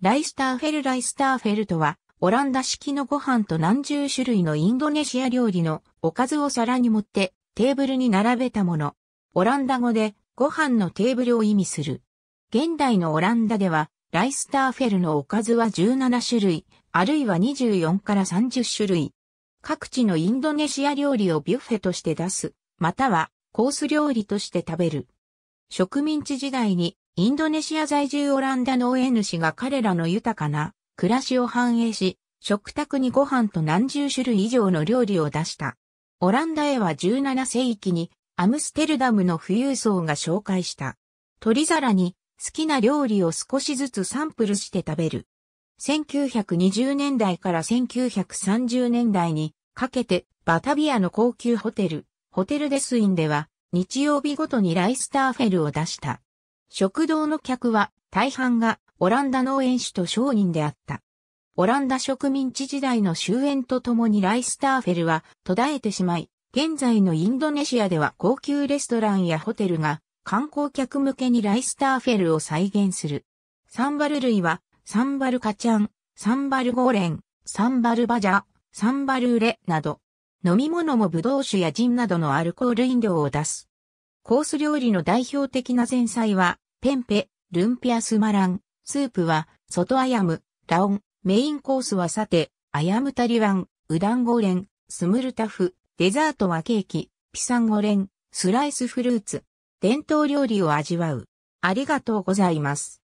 ライスターフェルライスターフェルとは、オランダ式のご飯と何十種類のインドネシア料理のおかずを皿に盛ってテーブルに並べたもの。オランダ語でご飯のテーブルを意味する。現代のオランダでは、ライスターフェルのおかずは17種類、あるいは24から30種類。各地のインドネシア料理をビュッフェとして出す、またはコース料理として食べる。植民地時代にインドネシア在住オランダ ON 主が彼らの豊かな暮らしを反映し、食卓にご飯と何十種類以上の料理を出した。オランダへは17世紀にアムステルダムの富裕層が紹介した。取り皿に好きな料理を少しずつサンプルして食べる。1920年代から1930年代にかけてバタビアの高級ホテル、ホテルデスインでは日曜日ごとにライスターフェルを出した。食堂の客は大半がオランダ農園主と商人であった。オランダ植民地時代の終焉とともにライスターフェルは途絶えてしまい、現在のインドネシアでは高級レストランやホテルが観光客向けにライスターフェルを再現する。サンバル類はサンバルカチャン、サンバルゴーレン、サンバルバジャ、サンバルウレなど、飲み物もブドウ酒やジンなどのアルコール飲料を出す。コース料理の代表的な前菜は、ペンペ、ルンピアスマラン、スープは、外アヤム、ラオン、メインコースはさて、アヤムタリワン、ウダンゴレン、スムルタフ、デザートはケーキ、ピサンゴレン、スライスフルーツ、伝統料理を味わう。ありがとうございます。